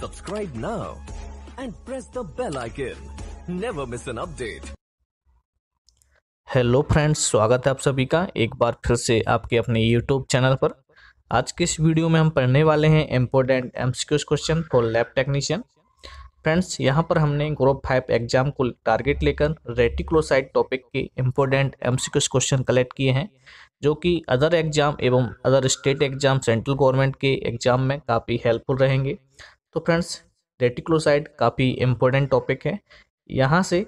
Subscribe now and press the bell icon. Never miss an update. Hello friends स्वागत है आप सभी का एक बार फिर से आपके अपने यूट्यूब चैनल पर आज के इस वीडियो में हम पढ़ने वाले हैं important M question for lab technician friends यहां पर हमने ग्रुप फाइव एग्जाम को टारगेट लेकर रेटिक्लोसाइड टॉपिक के इम्पोर्टेंट एम क्वेश्चन कलेक्ट किए हैं जो कि अदर एग्जाम एवं other state exam central government के एग्जाम में काफ़ी हेल्पफुल रहेंगे तो फ्रेंड्स रेटिक्लोसाइड काफ़ी इम्पोर्टेंट टॉपिक है यहाँ से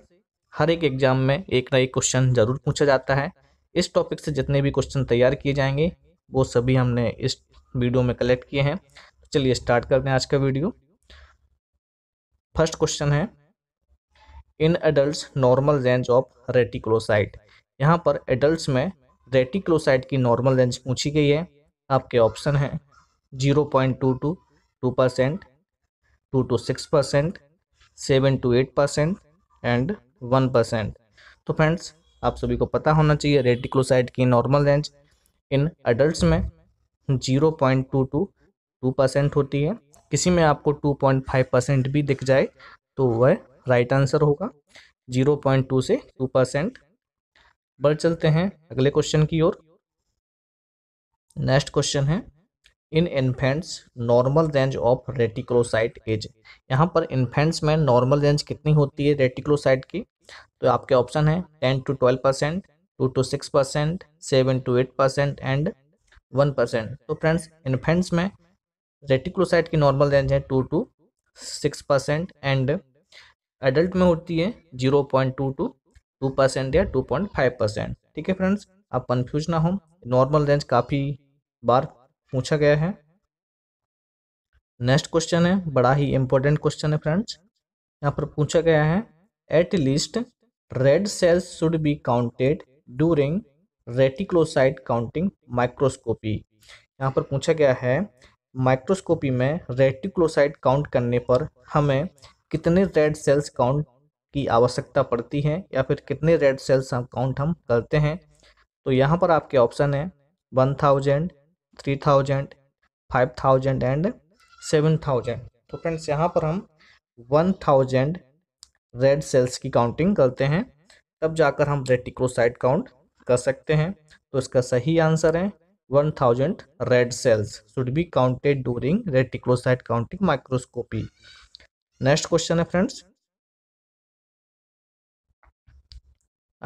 हर एक एग्जाम में एक ना एक क्वेश्चन ज़रूर पूछा जाता है इस टॉपिक से जितने भी क्वेश्चन तैयार किए जाएंगे वो सभी हमने इस वीडियो में कलेक्ट किए हैं चलिए स्टार्ट करते हैं आज का वीडियो फर्स्ट क्वेश्चन है in adult normal range of reticulocyte यहाँ पर एडल्ट में रेटिक्लोसाइड की नॉर्मल रेंज पूछी गई है आपके ऑप्शन हैं zero point two to two percent two to six percent seven to eight percent and one percent तो फ्रेंड्स आप सभी को पता होना चाहिए रेटिक्लोसाइड की नॉर्मल रेंज इन अडल्ट में zero point two to two percent होती है किसी में आपको टू पॉइंट फाइव परसेंट भी दिख जाए तो वह राइट आंसर होगा जीरो पॉइंट टू से टू परसेंट बढ़ चलते हैं अगले क्वेश्चन की ओर नेक्स्ट क्वेश्चन है in infants normal range of reticulocyte as यहाँ पर इन्फेंट्स में नॉर्मल रेंज कितनी होती है रेटिक्लोसाइट की तो आपके ऑप्शन तो है ten to twelve percent two to six percent seven to eight percent and one percent तो फ्रेंड्स इन्फेंट्स में रेटिक्लोसाइट की नॉर्मल रेंज है two to six percent and adult में होती है zero point two to two percent या two point five percent ठीक है फ्रेंड्स आप कन्फ्यूज ना हो नॉर्मल रेंज काफ़ी बार पूछा गया है नेक्स्ट क्वेश्चन है बड़ा ही इंपॉर्टेंट क्वेश्चन है फ्रेंड्स यहाँ पर पूछा गया है at least red cells should be counted during reticulocyte counting microscopy यहाँ पर पूछा गया है माइक्रोस्कोपी में रेटिक्लोसाइट काउंट करने पर हमें कितने रेड सेल्स काउंट की आवश्यकता पड़ती है या फिर कितने रेड सेल्स काउंट हम करते हैं तो यहाँ पर आपके ऑप्शन है one thousand three thousand five thousand and seven thousand तो फ्रेंड्स यहाँ पर हम वन थाउजेंड रेड सेल्स की काउंटिंग करते हैं तब जाकर हम रेटिक्रोसाइट काउंट कर सकते हैं तो इसका सही आंसर है one thousand red cells should be counted during reticulocyte counting microscopy next question है फ्रेंड्स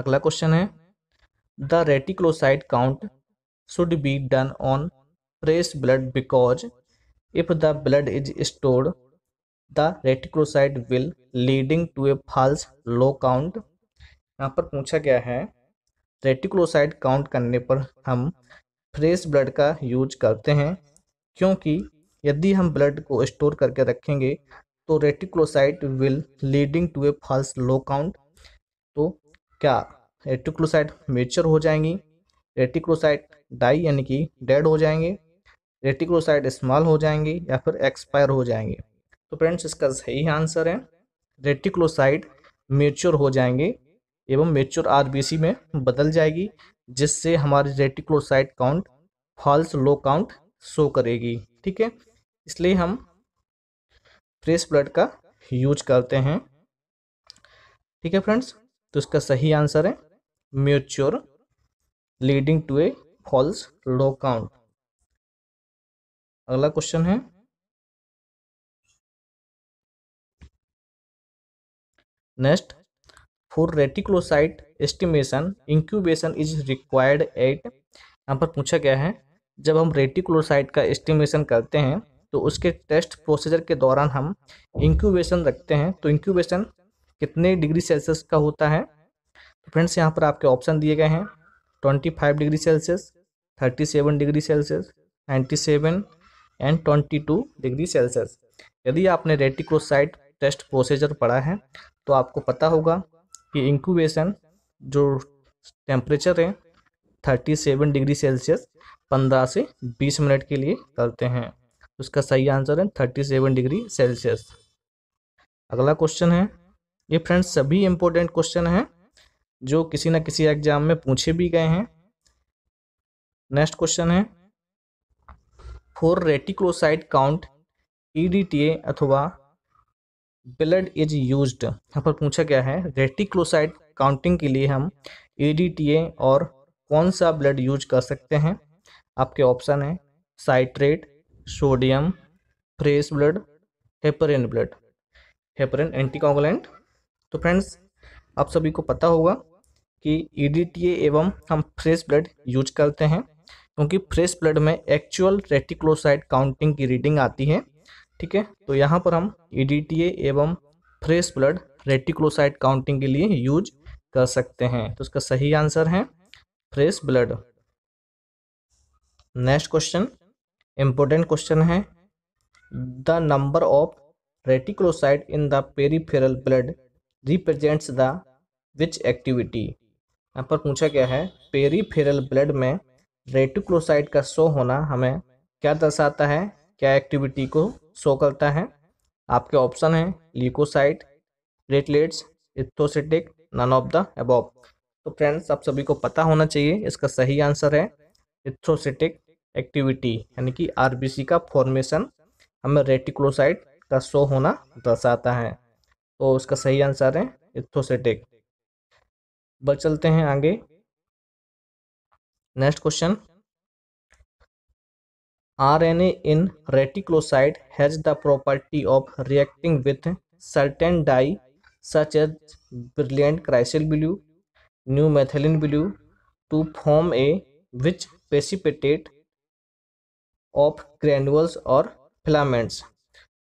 अगला क्वेश्चन है the reticulocyte count should be done on fresh blood because if the blood is stored the reticulocyte will leading to a false low count यहाँ पर पूछा गया है रेटिक्रोसाइड count करने पर हम फ्रेश ब्लड का यूज करते हैं क्योंकि यदि हम ब्लड को स्टोर करके रखेंगे तो reticulocyte will leading to a false low count तो क्या रेटिक्लोसाइट मेचर हो जाएंगी रेटिक्लोसाइट डाई यानी कि डेड हो जाएंगे रेटिक्रोसाइट स्मॉल हो जाएंगे या फिर एक्सपायर हो जाएंगे तो फ्रेंड्स इसका सही आंसर है रेटिक्रोसाइट मेच्योर हो जाएंगे एवं मेच्योर आरबीसी में बदल जाएगी जिससे हमारी reticulocyte count false low count show करेगी ठीक है इसलिए हम फ्रेश ब्लड का यूज करते हैं ठीक है फ्रेंड्स तो इसका सही आंसर है mature leading to a false low count अगला क्वेश्चन है next for reticulocyte estimation incubation is required at यहाँ पर पूछा गया है जब हम रेटिक्लोसाइट का एस्टिमेशन करते हैं तो उसके टेस्ट प्रोसीजर के दौरान हम इंक्यूबेशन रखते हैं तो इंक्यूबेशन कितने डिग्री सेल्सियस का होता है तो फ्रेंड्स यहाँ पर आपके ऑप्शन दिए गए हैं twenty five degree Celsius thirty seven degree Celsius ninety seven and 22 degree Celsius यदि आपने रेटिकोसाइट टेस्ट प्रोसीजर पढ़ा है तो आपको पता होगा कि इंक्यूबेशन जो टेम्परेचर है 37 डिग्री सेल्सियस 15 से 20 मिनट के लिए करते हैं उसका सही आंसर है 37 डिग्री सेल्सियस अगला क्वेश्चन है ये फ्रेंड्स सभी इम्पोर्टेंट क्वेश्चन हैं जो किसी न किसी एग्जाम में पूछे भी गए हैं नेक्स्ट क्वेश्चन है for reticulocyte count EDTA e अथवा ब्लड इज यूज्ड यहाँ पर पूछा गया है रेटिक्लोसाइड काउंटिंग के लिए हम ईडीटीए e और कौन सा ब्लड यूज कर सकते हैं आपके ऑप्शन है citrate sodium fresh blood heparin blood heparin anticoagulant तो फ्रेंड्स आप सभी को पता होगा कि ईडीटीए e एवं हम फ्रेश ब्लड यूज करते हैं क्योंकि फ्रेश ब्लड में एक्चुअल रेटिक्लोसाइड काउंटिंग की रीडिंग आती है ठीक है तो यहाँ पर हम ई e एवं फ्रेश ब्लड रेटिक्लोसाइड काउंटिंग के लिए यूज कर सकते हैं तो इसका सही आंसर है fresh blood next question important question है the number of reticulocyte in the peripheral blood represents the which activity यहाँ पर पूछा गया है पेरीफेरल ब्लड में रेटिक्लोसाइड का शो होना हमें क्या दर्शाता है क्या एक्टिविटी को शो करता है आपके ऑप्शन हैं leucocyte platelets erythrocytic none of the above तो फ्रेंड्स आप सभी को पता होना चाहिए इसका सही आंसर है इथोसिटिक एक्टिविटी यानी कि आरबीसी का फॉर्मेशन हमें रेटिक्लोसाइट का शो होना दर्शाता है तो उसका सही आंसर है इथोसिटिक बस चलते हैं आगे next question R N A in reticulocyte has the property of reacting with certain dye such as brilliant cresyl blue new methylene blue to form a which precipitate of granules और filaments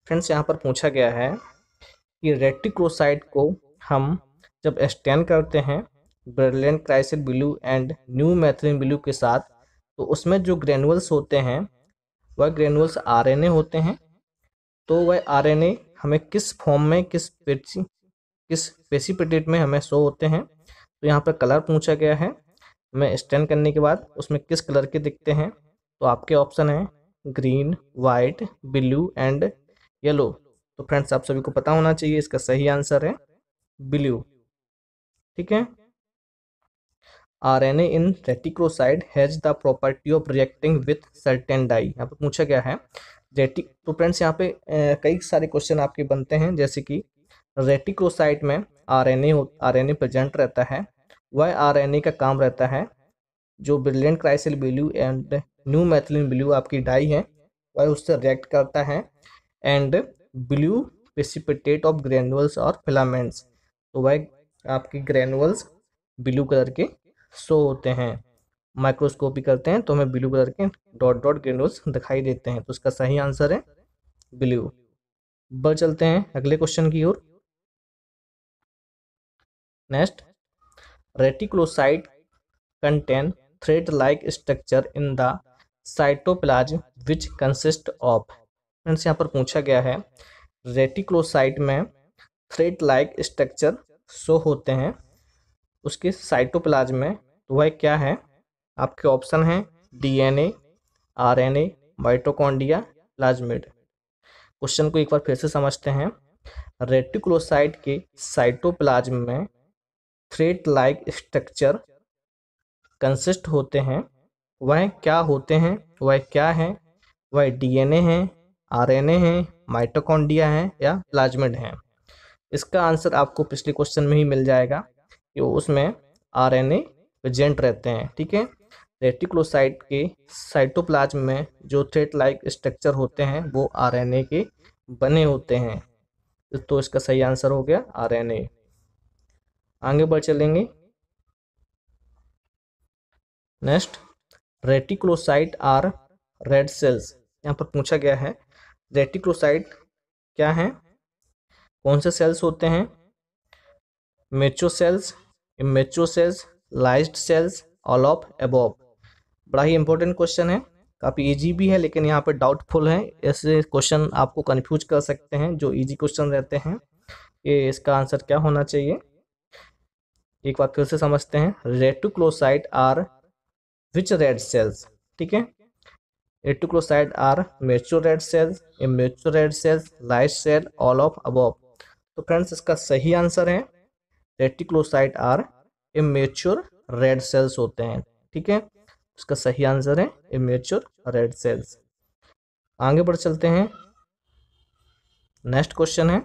friends यहाँ पर पूछा गया है कि रेटिक्लोसाइड को हम जब स्टैन करते हैं brilliant cresyl blue and new methylene blue के साथ तो उसमें जो ग्रेनुअल्स होते हैं वह ग्रेनुअल्स आरएनए होते हैं तो वह आरएनए हमें किस फॉर्म में किस पेची किस पेसीपेटेट में हमें शो होते हैं तो यहाँ पर कलर पूछा गया है हमें स्टैंड करने के बाद उसमें किस कलर के दिखते हैं तो आपके ऑप्शन हैं green white blue and yellow तो फ्रेंड्स आप सभी को पता होना चाहिए इसका सही आंसर है ब्लू ठीक है RNA in reticulocyte has the property of reacting with certain dye यहाँ पर पूछा गया है रेटिक तो फ्रेंड्स यहाँ पे कई सारे क्वेश्चन आपके बनते हैं जैसे कि रेटिक्रोसाइड में आरएनए आरएनए प्रेजेंट रहता है वह आरएनए का काम रहता है जो brilliant cresyl blue and new methylene blue आपकी डाई है वह उससे रिएक्ट करता है and blue precipitate of granules और फिलामेंट्स तो वह आपकी ग्रेनुअल्स ब्लू कलर के शो होते हैं माइक्रोस्कोपी करते हैं तो हमें ब्लू कलर के डॉट डॉट ग्रेन्यूल्स दिखाई देते हैं तो उसका सही आंसर है ब्लू बढ़ चलते हैं अगले क्वेश्चन की ओर next reticulocyte contain thread like structure in the cytoplasm which consist of friends यहाँ पर पूछा गया है रेटिक्लोसाइट में थ्रेड लाइक स्ट्रक्चर शो होते हैं उसके साइटोप्लाज्म में तो वह क्या है आपके ऑप्शन हैं DNA RNA mitochondria plasmid question को एक बार फिर से समझते हैं रेटिकुलोसाइट के साइटोप्लाज्म में थ्रेट लाइक स्ट्रक्चर कंसिस्ट होते हैं वह क्या होते हैं वह क्या है वह डीएनए है आरएनए है माइटोकॉन्डिया है या प्लाज्मिड है इसका आंसर आपको पिछले क्वेश्चन में ही मिल जाएगा कि उसमें आर एन एजेंट रहते हैं ठीक है रेटिक्लोसाइट के साइटोप्लाज्म में जो थ्रेट लाइक स्ट्रक्चर होते हैं वो आर एन ए के बने होते हैं तो इसका सही आंसर हो गया आर एन ए आगे बढ़ चलेंगे next reticulocyte are red cells यहाँ पर पूछा गया है रेटिक्लोसाइट क्या है कौन से सेल्स होते हैं mature cells mature cells lysed cells all of above बड़ा ही इंपॉर्टेंट क्वेश्चन है काफ़ी इजी भी है लेकिन यहाँ पे डाउटफुल है ऐसे क्वेश्चन आपको कन्फ्यूज कर सकते हैं जो इजी क्वेश्चन रहते हैं ये इसका आंसर क्या होना चाहिए एक बार फिर से समझते हैं reticulocyte are which red cells ठीक है reticulocyte are mature red cells immature red cells lysed cell all of above तो फ्रेंड्स इसका सही आंसर है reticulocyte are immature red cells होते हैं ठीक है उसका सही आंसर है इमेच्योर रेड सेल्स आगे बढ़ चलते हैं नेक्स्ट क्वेश्चन है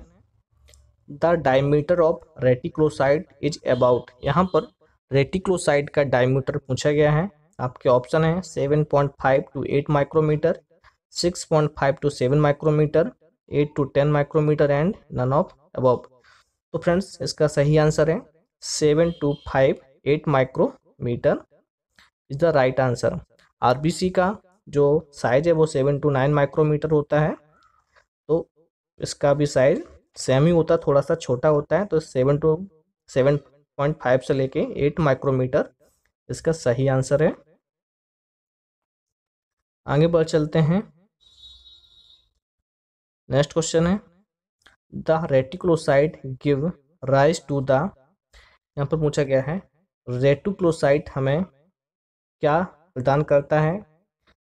the diameter of reticulocyte is about यहाँ पर रेटिक्लोसाइट का डायमीटर पूछा गया है आपके ऑप्शन है seven point five to eight micrometer six point five to seven micrometer eight to ten micrometer and none of about तो फ्रेंड्स इसका सही आंसर है seven to five eight micrometer is the right answer R का जो size है वो seven to nine micrometer होता है तो इसका भी साइज सेम ही होता है थोड़ा सा छोटा होता है तो seven to seven point five से लेके एट माइक्रोमीटर इसका सही आंसर है आगे बढ़ चलते हैं नेक्स्ट क्वेश्चन है the reticulocyte give rise to the यहाँ पर पूछा गया है रेटिक्लोसाइट हमें क्या प्रदान करता है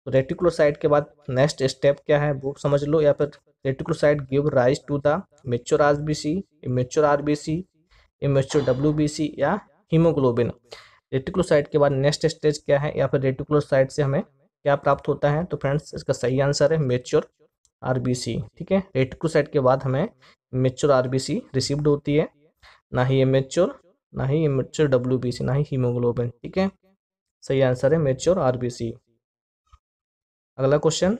तो रेटिक्लोसाइट के बाद नेक्स्ट स्टेप क्या है वो समझ लो या फिर reticulocyte give rise to the mature R B C immature R B C immature W B C या हीमोग्लोबिन रेटिक्लोसाइट के बाद नेक्स्ट स्टेज क्या है या फिर रेटिक्लोसाइट से हमें क्या प्राप्त होता है तो फ्रेंड्स इसका सही आंसर है मेच्योर आर ठीक है रेट टू सेट के बाद हमें मेच्योर आर रिसीव्ड होती है ना ही मेच्योर ना ही मेच्योर डब्ल्यू ना ही हीमोग्लोबिन ठीक है सही आंसर है मेच्योर आर अगला question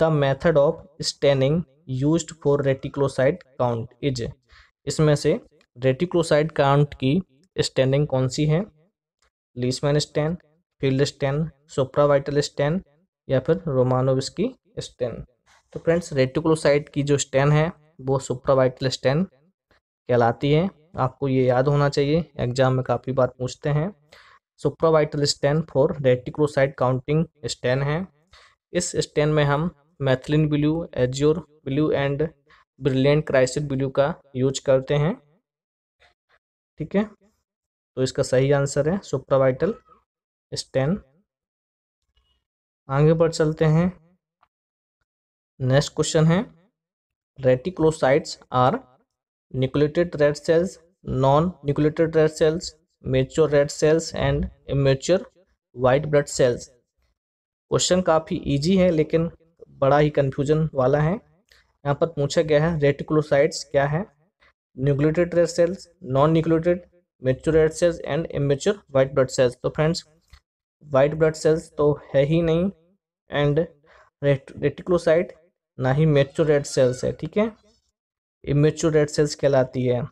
the method of staining use for reticulocyte count is इसमें से रेटिक्लोसाइड काउंट की स्टैंडिंग कौन सी है Leishman stain field stain supravital stain stain या फिर रोमानोविस्की स्टैंड तो फ्रेंड्स रेटिकुलोसाइट की जो स्टैंड है वो सुप्रावाइटल स्टैन स्टैंड कहलाती है आपको ये याद होना चाहिए एग्जाम में काफ़ी बार पूछते हैं supravital stain for reticulocyte counting stain है इस स्टैंड में हम methylene blue azure blue and brilliant cresyl blue का यूज करते हैं ठीक है तो इसका सही आंसर है सुप्रावाइटल स्टेन आगे बढ़ चलते हैं नेक्स्ट क्वेश्चन है reticulocytes are nucleated red cells non nucleated red cells mature red cells and immature white blood cells question काफ़ी इजी है लेकिन बड़ा ही कंफ्यूजन वाला है यहाँ पर पूछा गया है रेटिकुलोसाइट्स क्या है nucleated red cells non nucleated mature red cells and immature white blood cells तो फ्रेंड्स वाइट ब्लड सेल्स तो है ही नहीं एंड रेटिक्लोसाइट ना ही मेच्योर रेड सेल्स है ठीक है इमेच्योर रेड सेल्स कहलाती है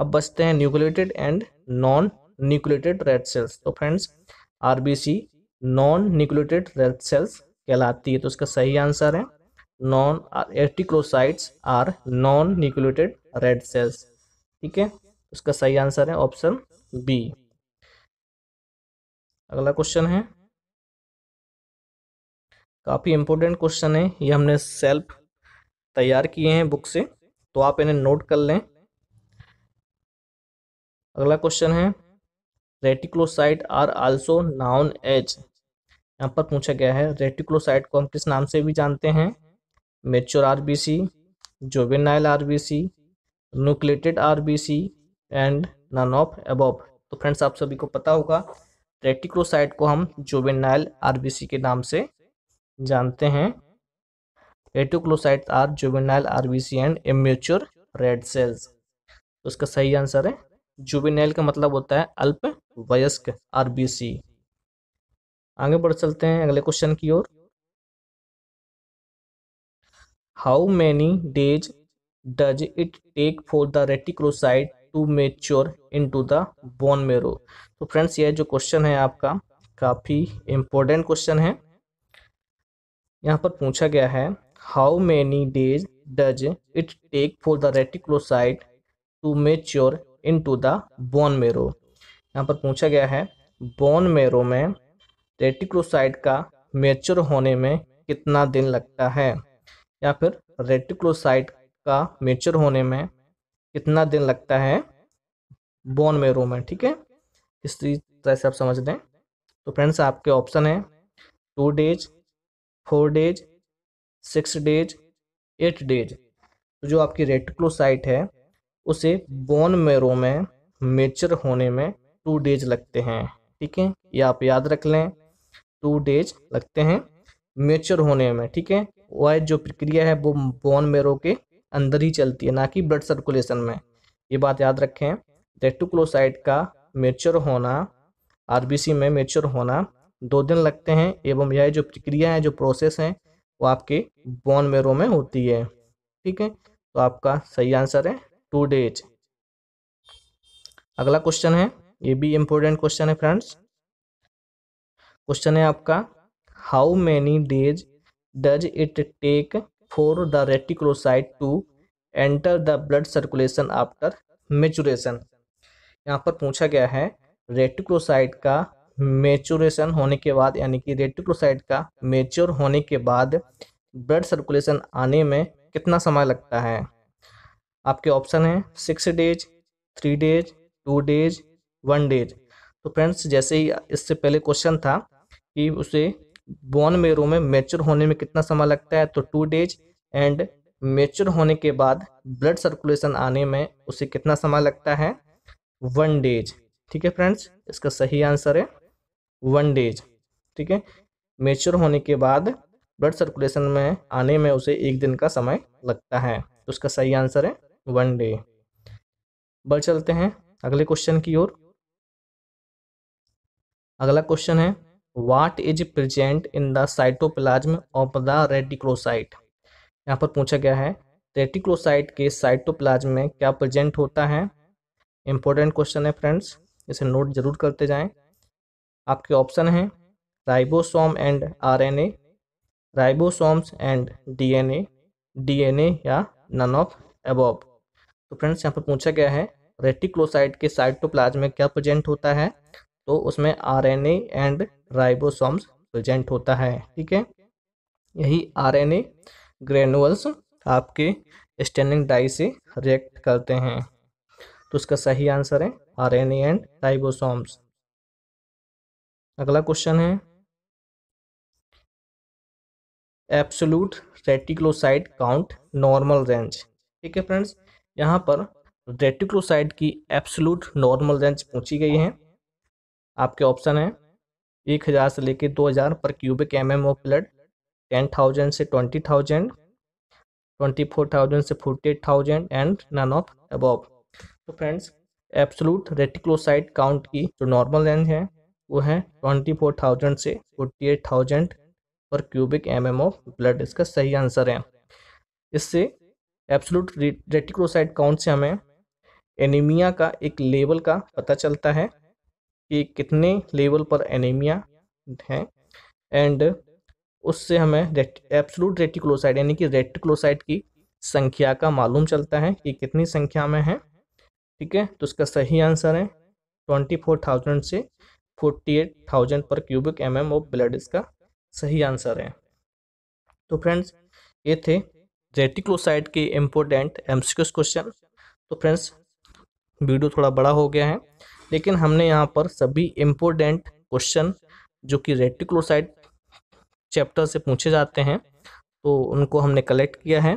अब बचते हैं nucleated and non nucleated red cells तो friends RBC non nucleated red cells कहलाती है तो इसका सही आंसर है non reticulocytes are non nucleated red cells ठीक है इसका सही आंसर है ऑप्शन बी अगला क्वेश्चन है काफ़ी इंपॉर्टेंट क्वेश्चन है ये हमने सेल्फ तैयार किए हैं बुक से तो आप इन्हें नोट कर लें अगला क्वेश्चन है reticulocyte are also known as यहाँ पर पूछा गया है रेटिक्लोसाइट को हम किस नाम से भी जानते हैं mature RBC juvenile RBC nucleated RBC and none of above तो फ्रेंड्स आप सभी को पता होगा रेटिक्रोसाइट को हम जुवेनाइल आरबीसी के नाम से जानते हैं reticulocyte are juvenile RBC and immature red cells तो सही आंसर है जुवेनाइल का मतलब होता है अल्प वयस्क आरबीसी आगे बढ़ चलते हैं अगले क्वेश्चन की ओर how many days does it take for the reticulocyte to mature into the bone marrow तो फ्रेंड्स यह जो क्वेश्चन है आपका काफ़ी इम्पोर्टेंट क्वेश्चन है यहाँ पर पूछा गया है how many days does it take for the reticulocyte to mature into the bone marrow यहाँ पर पूछा गया है बोन मेरो में रेटिक्लोसाइड का मेच्योर होने में कितना दिन लगता है या फिर रेटिक्लोसाइट का मेच्योर होने में कितना दिन लगता है बोन मेरो में ठीक है इस तरह से आप समझ दें तो फ्रेंड्स आपके ऑप्शन है two days four days six days eight days तो जो आपकी रेटिक्लोसाइट है उसे बोन मेरो में मेचर होने में टू डेज लगते हैं ठीक है ये आप याद रख लें टू डेज लगते हैं मेचर होने में ठीक है वह जो प्रक्रिया है वो बोन मेरो के अंदर ही चलती है ना कि ब्लड सर्कुलेशन में ये बात याद रखें रेटिकुलोसाइट का मेच्योर होना आरबीसी में मेच्योर होना दो दिन लगते हैं एवं यह जो प्रक्रिया है जो प्रोसेस है वो आपके बोन मेरो में होती है ठीक है तो आपका सही आंसर है टू डेज अगला क्वेश्चन है ये भी इम्पोर्टेंट क्वेश्चन है फ्रेंड्स क्वेश्चन है आपका how many days does it take for the reticulocyte to enter the blood circulation after maturation यहाँ पर पूछा गया है रेटिक्लोसाइट का मेचुरेशन होने के बाद यानी कि रेटिक्लोसाइट का मेच्योर होने के बाद ब्लड सर्कुलेशन आने में कितना समय लगता है आपके ऑप्शन हैं six days three days two days one days तो फ्रेंड्स जैसे ही इससे पहले क्वेश्चन था कि उसे बोन मेरो में मेच्योर होने में कितना समय लगता है तो टू डेज एंड मेच्योर होने के बाद ब्लड सर्कुलेशन आने में उसे कितना समय लगता है वन डेज ठीक है फ्रेंड्स इसका सही आंसर है वन डेज ठीक है मेच्योर होने के बाद ब्लड सर्कुलेशन में आने में उसे एक दिन का समय लगता है तो उसका सही आंसर है वन डे बढ़ चलते हैं अगले क्वेश्चन की ओर अगला क्वेश्चन है what is present in the cytoplasm of the reticulocyte यहाँ पर पूछा गया है रेटिक्रोसाइट के साइटोप्लाज्म में क्या प्रेजेंट होता है इंपॉर्टेंट क्वेश्चन है फ्रेंड्स इसे नोट जरूर करते जाएं आपके ऑप्शन हैं ribosome and RNA ribosomes and DNA DNA या नन ऑफ एबॉब तो फ्रेंड्स यहाँ पर पूछा गया है रेटिक्लोसाइट के साइटोप्लाज्म में क्या प्रेजेंट होता है तो उसमें आरएनए एंड राइबोसोम्स प्रेजेंट होता है ठीक है यही आरएनए ग्रेनुअल्स आपके स्टैंडिंग डाई से रिएक्ट करते हैं तो उसका सही आंसर है आरएनए एंड राइबोसोम्स अगला क्वेश्चन है absolute reticulocyte count normal range ठीक है फ्रेंड्स यहाँ पर रेटिक्लोसाइड की एब्सोलूट नॉर्मल रेंज पूछी गई है आपके ऑप्शन है एक हज़ार से लेकर दो हज़ार पर cubic M M of blood ten thousand से twenty thousand twenty four thousand से forty eight thousand and none of above तो फ्रेंड्स एब्सोलूट रेटिक्लोसाइट काउंट की जो नॉर्मल रेंज है वो है ट्वेंटी फोर थाउजेंड से फोर्टी एट थाउजेंड पर cubic M M of blood इसका सही आंसर है इससे एब्सोलूट रेटिक्रोसाइड काउंट से हमें एनीमिया का एक लेवल का पता चलता है कि कितने लेवल पर एनीमिया है एंड उससे हमें एप्सलूट एब्सोलूट रेटिकुलोसाइड यानी कि रेटिकुलोसाइड की संख्या का मालूम चलता है कि कितनी संख्या में है ठीक है तो mm इसका सही आंसर है ट्वेंटी फोर थाउजेंड से फोर्टी एट थाउजेंड पर cubic M M of blood इसका सही आंसर है तो फ्रेंड्स ये थे रेटिक्लोसाइड के इम्पोर्टेंट एमसीक्यूस क्वेश्चन तो फ्रेंड्स वीडियो थोड़ा बड़ा हो गया है लेकिन हमने यहाँ पर सभी इम्पोर्टेंट क्वेश्चन जो कि रेटिक्लोसाइड चैप्टर से पूछे जाते हैं तो उनको हमने कलेक्ट किया है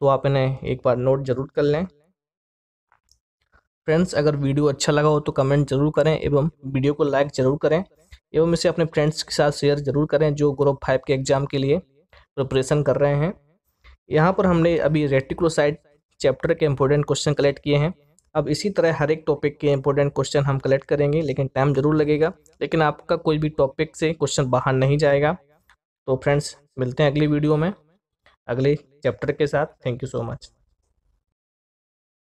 तो आप इन्हें एक बार नोट ज़रूर कर लें फ्रेंड्स अगर वीडियो अच्छा लगा हो तो कमेंट जरूर करें एवं वीडियो को लाइक ज़रूर करें एवं इसे अपने फ्रेंड्स के साथ शेयर ज़रूर करें जो ग्रुप फाइव के एग्ज़ाम के लिए प्रिपरेशन कर रहे हैं यहाँ पर हमने अभी रेटिक्लोसाइड चैप्टर के इम्पोर्टेंट क्वेश्चन कलेक्ट किए हैं अब इसी तरह हर एक टॉपिक के इंपॉर्टेंट क्वेश्चन हम कलेक्ट करेंगे लेकिन टाइम ज़रूर लगेगा लेकिन आपका कोई भी टॉपिक से क्वेश्चन बाहर नहीं जाएगा तो फ्रेंड्स मिलते हैं अगली वीडियो में अगले चैप्टर के साथ थैंक यू सो मच